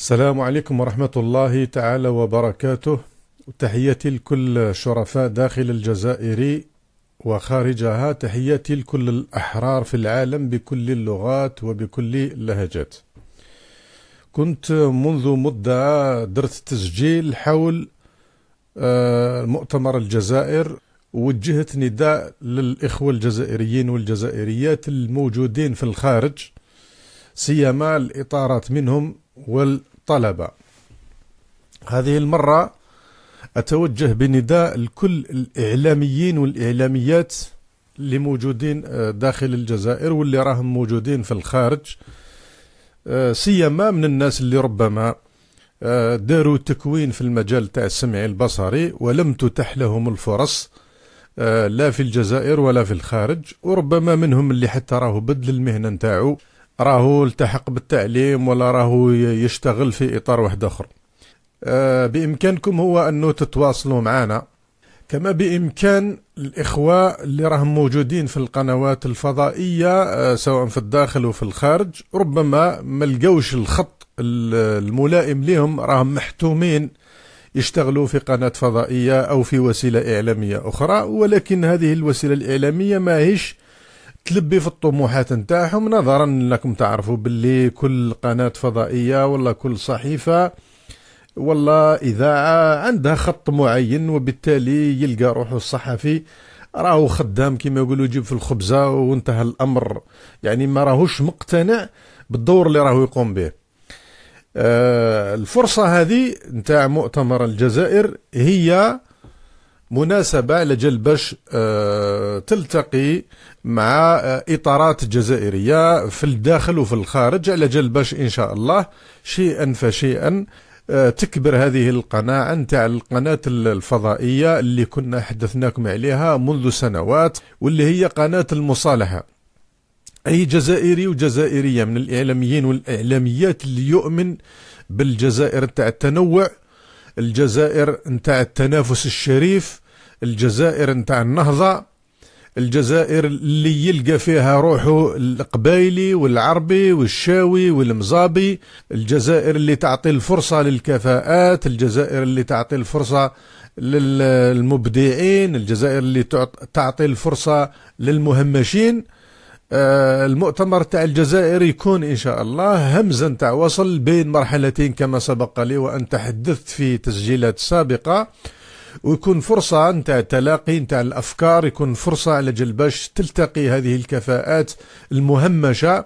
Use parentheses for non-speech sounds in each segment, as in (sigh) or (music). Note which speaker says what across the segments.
Speaker 1: السلام عليكم ورحمة الله تعالى وبركاته تحياتي لكل شرفاء داخل الجزائر وخارجها تحياتي لكل الأحرار في العالم بكل اللغات وبكل اللهجات كنت منذ مدة درت تسجيل حول آه، مؤتمر الجزائر وجهت نداء للإخوة الجزائريين والجزائريات الموجودين في الخارج سيما الإطارات منهم وال الطلبة هذه المرة أتوجه بنداء لكل الإعلاميين والإعلاميات اللي موجودين آه، داخل الجزائر واللي راهم موجودين في الخارج آه، سيما من الناس اللي ربما آه، داروا تكوين في المجال تاع السمع البصري ولم تتح لهم الفرص لا في الجزائر ولا في الخارج وربما منهم اللي حتى راهو بدل المهنة نتاعو راهو التحق بالتعليم ولا راهو يشتغل في إطار واحد آخر آه، بإمكانكم هو أنه تتواصلوا معنا كما بإمكان الإخوة اللي راهم موجودين في القنوات الفضائية آه، سواء في الداخل وفي الخارج ربما ما لقوش الخط الملائم لهم راهم محتومين يشتغلوا في قناة فضائية أو في وسيلة إعلامية أخرى ولكن هذه الوسيلة الإعلامية ماهيش تلبي في الطموحات نتاعهم نظرا لكم تعرفوا باللي كل قناة فضائية ولا كل صحيفة ولا إذاعة عندها خط معين وبالتالي يلقى روحه الصحفي راهو خدام كما يقولوا يجيب في الخبزة وانتهى الأمر يعني ما راهوش مقتنع بالدور اللي راهو يقوم به آه الفرصة هذه نتاع مؤتمر الجزائر هي مناسبة لجل باش آه، تلتقي مع آه، إطارات جزائرية في الداخل وفي الخارج على جل باش إن شاء الله شيئا فشيئا آه، تكبر هذه القناة نتاع القناة الفضائية اللي كنا حدثناكم عليها منذ سنوات واللي هي قناة المصالحة أي جزائري وجزائرية من الإعلاميين والإعلاميات اللي يؤمن بالجزائر تاع التنوع الجزائر نتاع التنافس الشريف الجزائر نتاع النهضة الجزائر اللي يلقى فيها روحه القبايلي والعربي والشاوي والمزابي الجزائر اللي تعطي الفرصة للكفاءات الجزائر اللي تعطي الفرصة للمبدعين الجزائر اللي تعطي الفرصة للمهمشين آه، المؤتمر تاع الجزائر يكون ان شاء الله همزه تاع وصل بين مرحلتين كما سبق لي وان تحدثت في تسجيلات سابقه ويكون فرصة نتاع تلاقي نتاع الأفكار يكون فرصة على جل باش تلتقي هذه الكفاءات المهمشة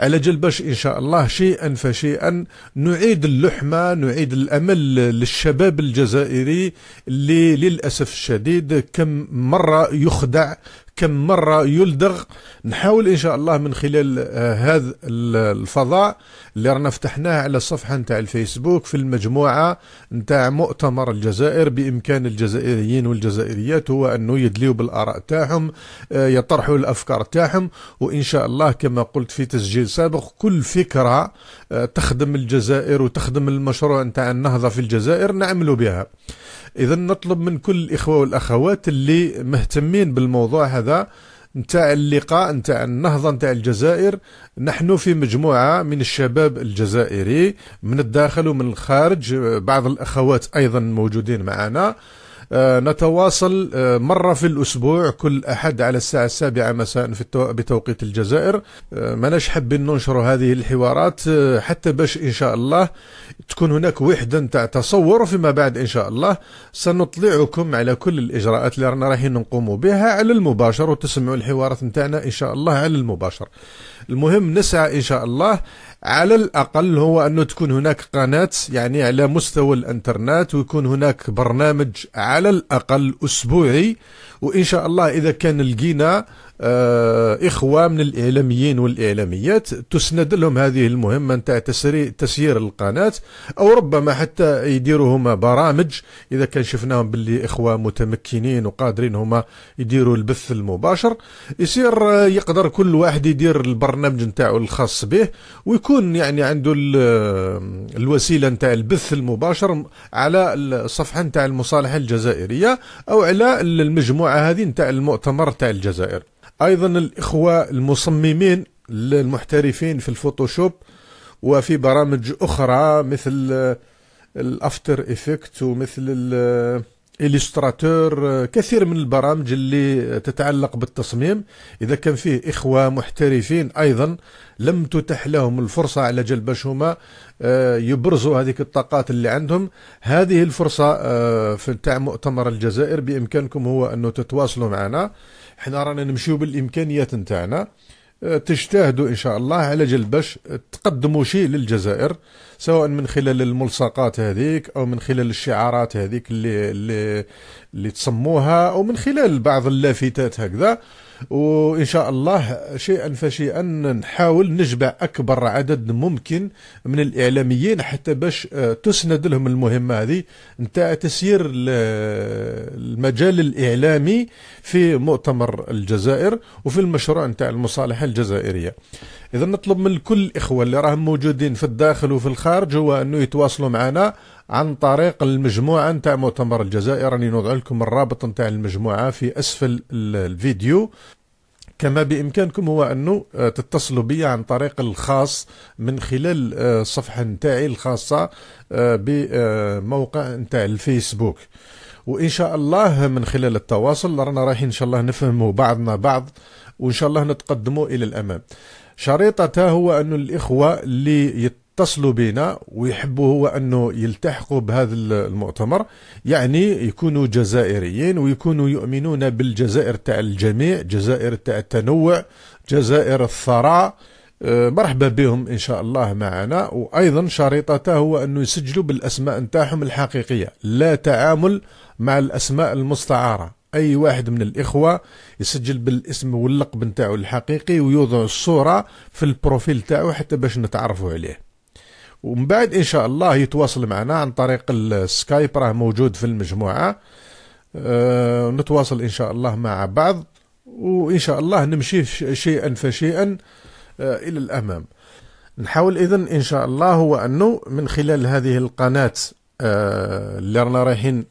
Speaker 1: على جل باش إن شاء الله شيئا فشيئا نعيد اللحمة نعيد الأمل للشباب الجزائري اللي للأسف الشديد كم مرة يخدع كم مرة يلدغ نحاول إن شاء الله من خلال آه، هذا الفضاء اللي رانا فتحناه على الصفحة نتاع الفيسبوك في المجموعة نتاع مؤتمر الجزائر بإمكان الجزائريين والجزائريات هو أنه يدليوا بالآراء تاعهم آه، يطرحوا الأفكار تاعهم وإن شاء الله كما قلت في تسجيل سابق كل فكرة آه، تخدم الجزائر وتخدم المشروع نتاع النهضة في الجزائر نعملوا بها اذا نطلب من كل الاخوه والاخوات اللي مهتمين بالموضوع هذا نتاع اللقاء نتاع النهضة نتاع الجزائر نحن في مجموعة من الشباب الجزائري من الداخل ومن الخارج بعض الأخوات أيضا موجودين معنا آه، نتواصل آه، مرة في الأسبوع كل أحد على الساعة السابعة مساء في التو... بتوقيت الجزائر آه، ما ناش حابين ننشروا هذه الحوارات حتى باش إن شاء الله تكون هناك وحدة نتاع تصور فيما بعد إن شاء الله سنطلعكم على كل الإجراءات اللي رانا رايحين نقوم بها على المباشر وتسمعوا الحوارات نتاعنا إن شاء الله على المباشر المهم نسعى إن شاء الله على الأقل هو أنه تكون هناك قناة يعني على مستوى الإنترنت ويكون هناك برنامج على الأقل أسبوعي وإن شاء الله إذا كان لقينا آه، إخوة من الإعلاميين والإعلاميات تسند لهم هذه المهمة نتاع تسيير القناة أو ربما حتى يديروا هما برامج إذا كان شفناهم باللي إخوة متمكنين وقادرين هما يديروا البث المباشر يصير آه، يقدر كل واحد يدير البرنامج نتاعو الخاص به ويكون يعني عنده آه، الوسيلة نتاع البث المباشر على الصفحة نتاع المصالحة الجزائرية أو على المجموعة هذه نتاع المؤتمر نتاع الجزائر أيضا الإخوة المصممين المحترفين في الفوتوشوب وفي برامج أخرى مثل الأفتر إفكت ومثل الإليستراتور كثير من البرامج اللي تتعلق بالتصميم إذا كان فيه إخوة محترفين أيضا لم تتح لهم الفرصة على جلب هما آه، يبرزوا هذه الطاقات اللي عندهم هذه الفرصة آه، في تاع مؤتمر الجزائر بإمكانكم هو أنه تتواصلوا معنا حنا رانا نمشيو بالامكانيات نتاعنا أه، تجتهدوا ان شاء الله على جل باش تقدموا شيء للجزائر سواء من خلال الملصقات هذيك او من خلال الشعارات هذيك اللي اللي, اللي تصموها او من خلال بعض اللافتات هكذا وان شاء الله شيئا فشيئا نحاول نجمع اكبر عدد ممكن من الاعلاميين حتى باش آه، تسند لهم المهمه هذه نتاع تسيير المجال الاعلامي في مؤتمر الجزائر وفي المشروع نتاع المصالحه الجزائريه اذا نطلب من كل الاخوه اللي راهم موجودين في الداخل وفي الخارج هو انه يتواصلوا معنا عن طريق المجموعة نتاع مؤتمر الجزائر راني نوضع لكم الرابط نتاع المجموعة في أسفل الفيديو كما بإمكانكم هو أنه آه، تتصلوا بي عن طريق الخاص من خلال الصفحة آه، نتاعي الخاصة آه، بموقع نتاع الفيسبوك وإن شاء الله من خلال التواصل رانا رايحين إن شاء الله نفهموا بعضنا بعض وإن شاء الله نتقدموا إلى الأمام شريطته هو أن الإخوة اللي يت اتصلوا بنا ويحبوا هو انه يلتحقوا بهذا المؤتمر يعني يكونوا جزائريين ويكونوا يؤمنون بالجزائر تاع الجميع جزائر تاع التنوع جزائر الثراء آه، مرحبا بهم ان شاء الله معنا وايضا شريطته هو انه يسجلوا بالاسماء نتاعهم الحقيقيه لا تعامل مع الاسماء المستعاره اي واحد من الاخوه يسجل بالاسم واللقب نتاعو الحقيقي ويوضع الصوره في البروفيل تاعو حتى باش نتعرفوا عليه ومن بعد ان شاء الله يتواصل معنا عن طريق السكايب راه موجود في المجموعه أه نتواصل ان شاء الله مع بعض وان شاء الله نمشي شيئا فشيئا أه الى الامام نحاول اذا ان شاء الله هو انه من خلال هذه القناه أه اللي رانا رايحين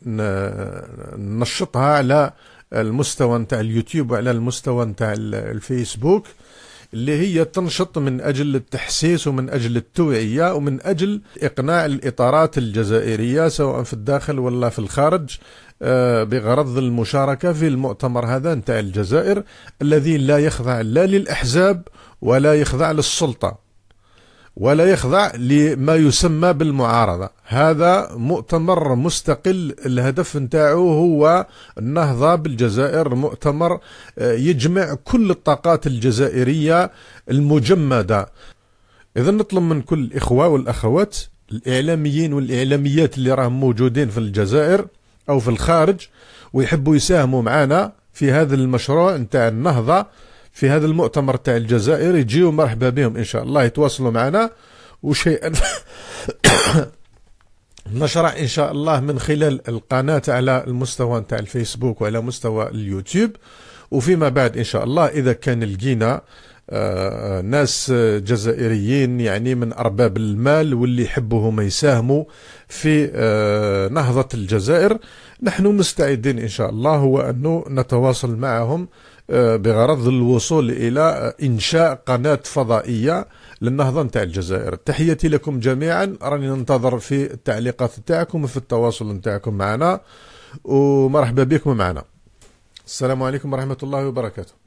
Speaker 1: ننشطها على المستوى نتاع اليوتيوب وعلى المستوى نتاع الفيسبوك اللي هي تنشط من أجل التحسيس ومن أجل التوعية ومن أجل إقناع الإطارات الجزائرية سواء في الداخل ولا في الخارج آه، بغرض المشاركة في المؤتمر هذا نتاع الجزائر الذي لا يخضع لا للأحزاب ولا يخضع للسلطة ولا يخضع لما يسمى بالمعارضة هذا مؤتمر مستقل الهدف نتاعو هو النهضة بالجزائر مؤتمر آه، يجمع كل الطاقات الجزائرية المجمدة إذا نطلب من كل الإخوة والأخوات الإعلاميين والإعلاميات اللي راهم موجودين في الجزائر أو في الخارج ويحبوا يساهموا معنا في هذا المشروع نتاع النهضة في هذا المؤتمر تاع الجزائر يجيو مرحبا بهم ان شاء الله يتواصلوا معنا وشيئا (coughs) نشرع ان شاء الله من خلال القناه على المستوى تاع الفيسبوك وعلى مستوى اليوتيوب وفيما بعد ان شاء الله اذا كان لقينا آه، آه، ناس جزائريين يعني من ارباب المال واللي يحبوا هما يساهموا في آه، نهضه الجزائر نحن مستعدين ان شاء الله هو انه نتواصل معهم آه، بغرض الوصول إلى إنشاء قناة فضائية للنهضة نتاع الجزائر تحياتي لكم جميعا راني ننتظر في التعليقات نتاعكم وفي التواصل نتاعكم معنا ومرحبا بكم معنا السلام عليكم ورحمة الله وبركاته